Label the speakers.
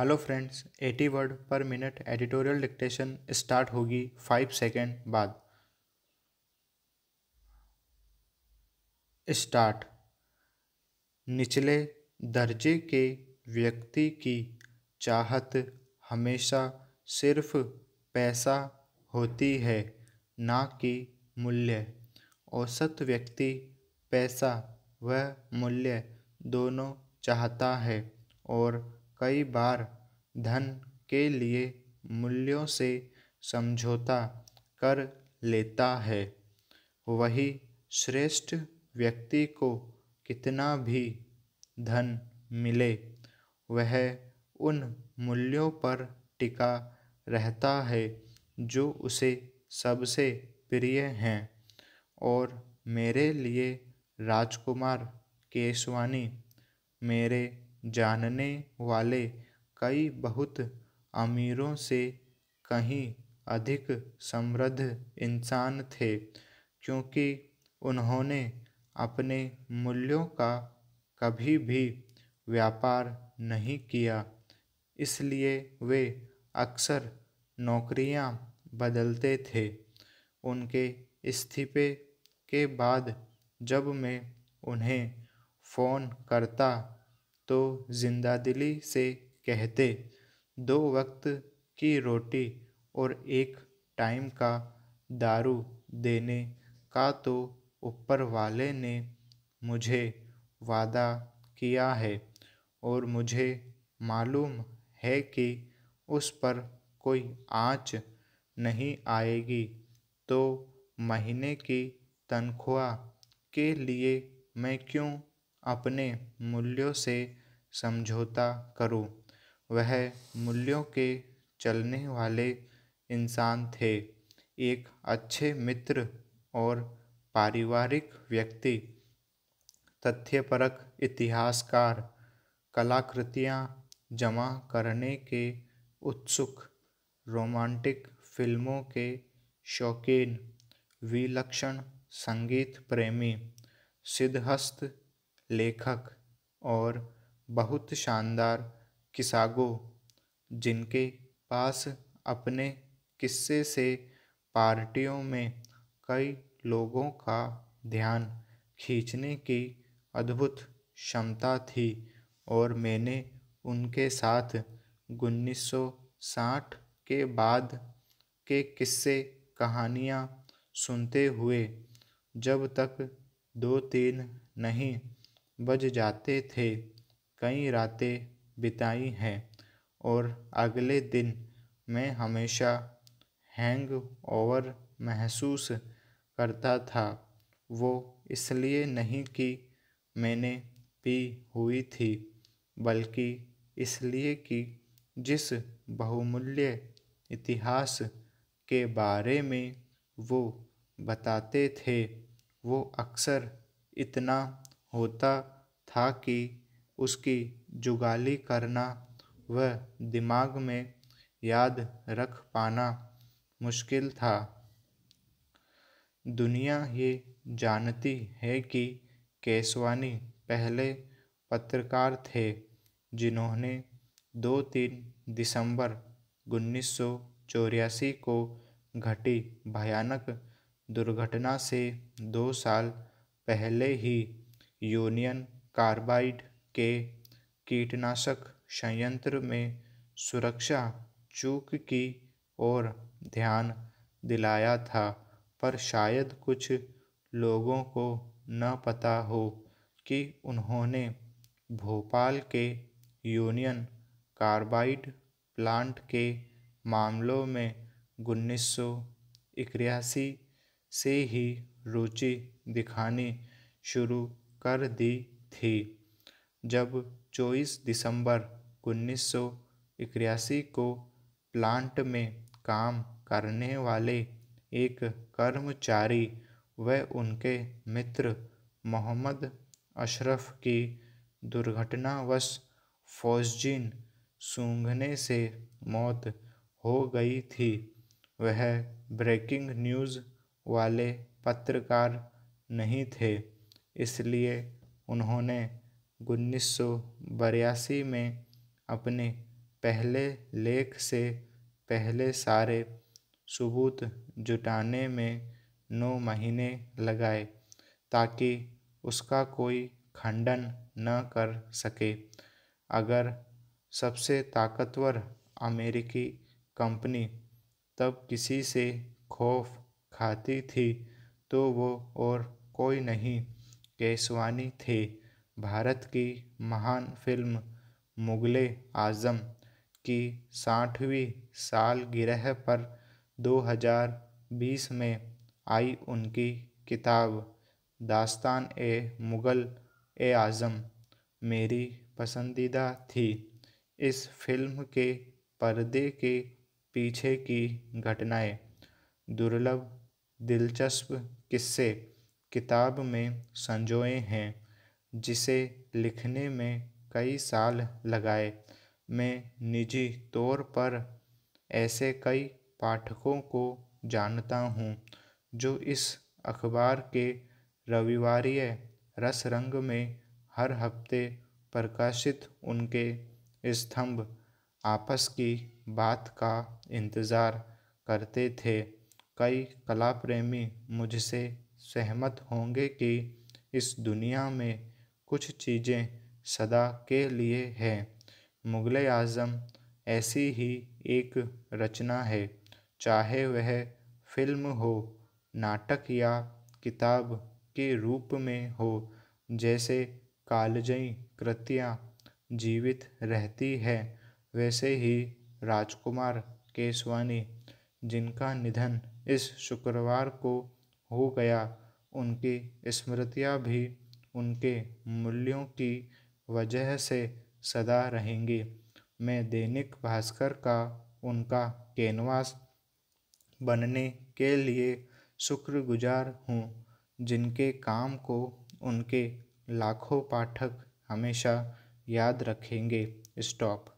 Speaker 1: hello friends 80 word पर minute editorial dictation start होगी five second बाद स्टार्ट निचले दर्जे के व्यक्ति की चाहत हमेशा सिर्फ पैसा होती है ना कि मूल्य औसत व्यक्ति पैसा व मूल्य दोनों चाहता है और कई बार धन के लिए मूल्यों से समझौता कर लेता है वही श्रेष्ठ व्यक्ति को कितना भी धन मिले वह उन मूल्यों पर टिका रहता है जो उसे सबसे प्रिय हैं और मेरे लिए राजकुमार केशवानी मेरे जानने वाले कई बहुत अमीरों से कहीं अधिक समृद्ध इंसान थे क्योंकि उन्होंने अपने मूल्यों का कभी भी व्यापार नहीं किया इसलिए वे अक्सर नौकरियां बदलते थे उनके इस्तीफे के बाद जब मैं उन्हें फ़ोन करता तो ज़िंदा दिली से कहते दो वक्त की रोटी और एक टाइम का दारू देने का तो ऊपर वाले ने मुझे वादा किया है और मुझे मालूम है कि उस पर कोई आँच नहीं आएगी तो महीने की तनख्वाह के लिए मैं क्यों अपने मूल्यों से समझौता करो वह मूल्यों के चलने वाले इंसान थे एक अच्छे मित्र और पारिवारिक व्यक्ति तथ्यपरक इतिहासकार कलाकृतियाँ जमा करने के उत्सुक रोमांटिक फिल्मों के शौकीन विलक्षण संगीत प्रेमी सिद्धहस्त लेखक और बहुत शानदार किसागो जिनके पास अपने किस्से से पार्टियों में कई लोगों का ध्यान खींचने की अद्भुत क्षमता थी और मैंने उनके साथ 1960 के बाद के किस्से कहानियाँ सुनते हुए जब तक दो तीन नहीं बज जाते थे कई रातें बिताई हैं और अगले दिन मैं हमेशा हैंग ओवर महसूस करता था वो इसलिए नहीं कि मैंने पी हुई थी बल्कि इसलिए कि जिस बहुमूल्य इतिहास के बारे में वो बताते थे वो अक्सर इतना होता था कि उसकी जुगाली करना व दिमाग में याद रख पाना मुश्किल था दुनिया ये जानती है कि केसवानी पहले पत्रकार थे जिन्होंने दो तीन दिसंबर उन्नीस को घटी भयानक दुर्घटना से दो साल पहले ही यूनियन कार्बाइड के कीटनाशक संयंत्र में सुरक्षा चूक की ओर ध्यान दिलाया था पर शायद कुछ लोगों को न पता हो कि उन्होंने भोपाल के यूनियन कार्बाइड प्लांट के मामलों में उन्नीस से ही रुचि दिखानी शुरू कर दी थी जब 24 दिसंबर उन्नीस को प्लांट में काम करने वाले एक कर्मचारी व उनके मित्र मोहम्मद अशरफ की दुर्घटनावश फौजजीन सूंघने से मौत हो गई थी वह ब्रेकिंग न्यूज़ वाले पत्रकार नहीं थे इसलिए उन्होंने उन्नीस सौ बयासी में अपने पहले लेख से पहले सारे सबूत जुटाने में नौ महीने लगाए ताकि उसका कोई खंडन न कर सके अगर सबसे ताकतवर अमेरिकी कंपनी तब किसी से खौफ खाती थी तो वो और कोई नहीं केसवानी थे भारत की महान फिल्म मुग़ल आज़म की साठवीं सालगिरह पर 2020 में आई उनकी किताब दास्तान ए मुग़ल ए आज़म मेरी पसंदीदा थी इस फिल्म के पर्दे के पीछे की घटनाएं दुर्लभ दिलचस्प किस्से किताब में संजोए हैं जिसे लिखने में कई साल लगाए मैं निजी तौर पर ऐसे कई पाठकों को जानता हूँ जो इस अखबार के रविवार रसरंग में हर हफ्ते प्रकाशित उनके स्तंभ आपस की बात का इंतज़ार करते थे कई कला प्रेमी मुझसे सहमत होंगे कि इस दुनिया में कुछ चीज़ें सदा के लिए हैं मुग़ल आज़म ऐसी ही एक रचना है चाहे वह फिल्म हो नाटक या किताब के रूप में हो जैसे कालजई कृतियाँ जीवित रहती है वैसे ही राजकुमार केसवानी जिनका निधन इस शुक्रवार को हो गया उनकी स्मृतियाँ भी उनके मूल्यों की वजह से सदा रहेंगी मैं दैनिक भास्कर का उनका कैनवास बनने के लिए शुक्रगुजार हूँ जिनके काम को उनके लाखों पाठक हमेशा याद रखेंगे स्टॉप